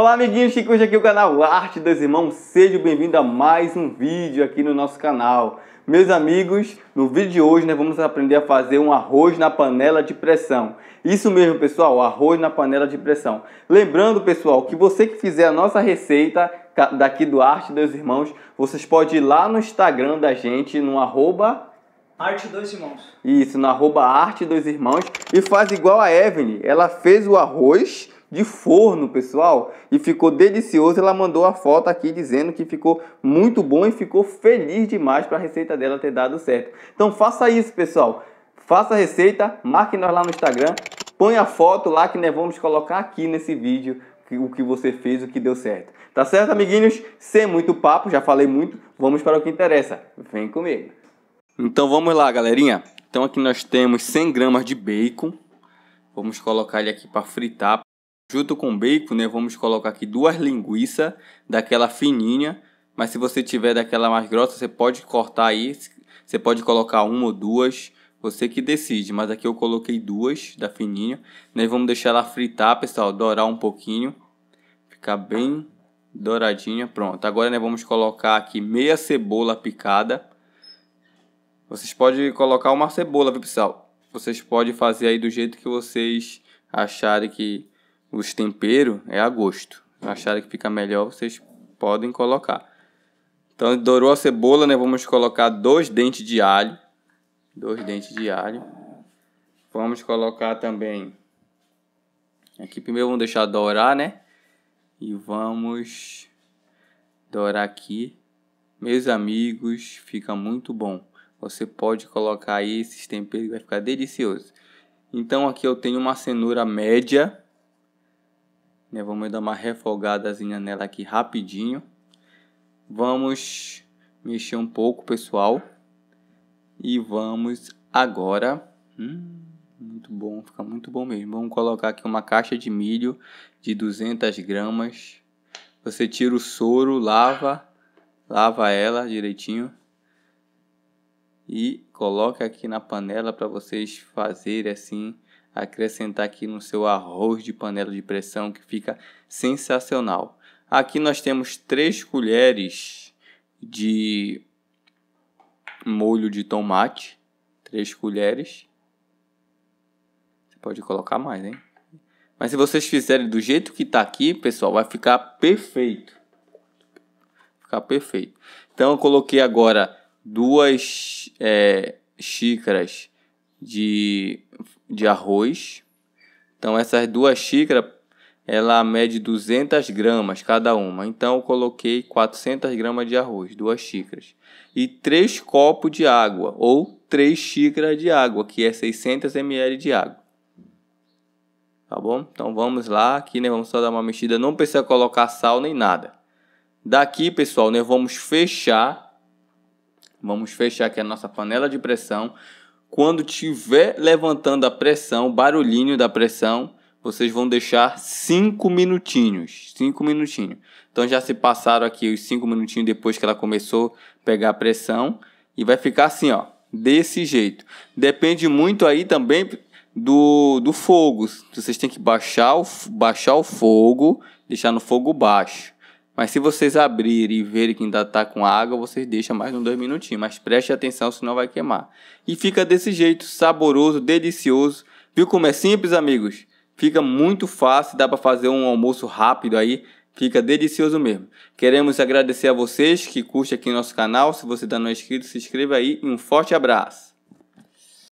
Olá amiguinhos que hoje aqui o canal Arte dos Irmãos, sejam bem-vindos a mais um vídeo aqui no nosso canal. Meus amigos, no vídeo de hoje nós vamos aprender a fazer um arroz na panela de pressão. Isso mesmo pessoal, arroz na panela de pressão. Lembrando pessoal, que você que fizer a nossa receita daqui do Arte dos Irmãos, vocês podem ir lá no Instagram da gente, no arroba Arte dos Irmãos. Isso, no arroba Arte dos Irmãos e faz igual a Evelyn, ela fez o arroz de forno, pessoal, e ficou delicioso. Ela mandou a foto aqui dizendo que ficou muito bom e ficou feliz demais para a receita dela ter dado certo. Então faça isso, pessoal. Faça a receita, marque nós lá no Instagram, põe a foto lá que nós vamos colocar aqui nesse vídeo o que você fez, o que deu certo. Tá certo, amiguinhos? Sem muito papo, já falei muito, vamos para o que interessa. Vem comigo. Então vamos lá, galerinha. Então aqui nós temos 100 gramas de bacon. Vamos colocar ele aqui para fritar. Junto com o bacon, né, vamos colocar aqui duas linguiças, daquela fininha, mas se você tiver daquela mais grossa, você pode cortar aí, você pode colocar uma ou duas, você que decide, mas aqui eu coloquei duas da fininha, né, vamos deixar ela fritar, pessoal, dourar um pouquinho, ficar bem douradinha, pronto. Agora, né, vamos colocar aqui meia cebola picada, vocês podem colocar uma cebola, viu, pessoal? Vocês podem fazer aí do jeito que vocês acharem que os temperos é a gosto. Acharam que fica melhor, vocês podem colocar. Então, dourou a cebola, né? Vamos colocar dois dentes de alho. Dois dentes de alho. Vamos colocar também... Aqui primeiro vamos deixar dourar, né? E vamos dourar aqui. Meus amigos, fica muito bom. Você pode colocar aí esses temperos, vai ficar delicioso. Então aqui eu tenho uma cenoura média, né? Vamos dar uma refogadazinha nela aqui rapidinho. Vamos mexer um pouco, pessoal. E vamos agora... Hum, muito bom, fica muito bom mesmo. Vamos colocar aqui uma caixa de milho de 200 gramas. Você tira o soro, lava, lava ela direitinho e coloca aqui na panela para vocês fazerem assim acrescentar aqui no seu arroz de panela de pressão que fica sensacional. Aqui nós temos 3 colheres de molho de tomate, 3 colheres. Você pode colocar mais, hein? Mas se vocês fizerem do jeito que está aqui, pessoal, vai ficar perfeito. Ficar perfeito. Então eu coloquei agora duas é, xícaras de de arroz. Então essas duas xícaras, ela mede 200 gramas cada uma. Então eu coloquei 400 gramas de arroz, duas xícaras. E três copos de água, ou três xícaras de água, que é 600 ml de água. Tá bom? Então vamos lá, aqui né, vamos só dar uma mexida, não precisa colocar sal nem nada. Daqui, pessoal, nós né, vamos fechar, vamos fechar aqui a nossa panela de pressão quando tiver levantando a pressão, barulhinho da pressão, vocês vão deixar 5 minutinhos, 5 minutinhos. Então já se passaram aqui os 5 minutinhos depois que ela começou a pegar a pressão e vai ficar assim, ó, desse jeito. Depende muito aí também do, do fogo. Vocês têm que baixar o, baixar o fogo, deixar no fogo baixo. Mas se vocês abrirem e verem que ainda está com água, vocês deixam mais uns dois minutinhos. Mas preste atenção, senão vai queimar. E fica desse jeito, saboroso, delicioso. Viu como é simples, amigos? Fica muito fácil, dá para fazer um almoço rápido aí. Fica delicioso mesmo. Queremos agradecer a vocês que curte aqui nosso canal. Se você ainda não é inscrito, se inscreva aí. E um forte abraço.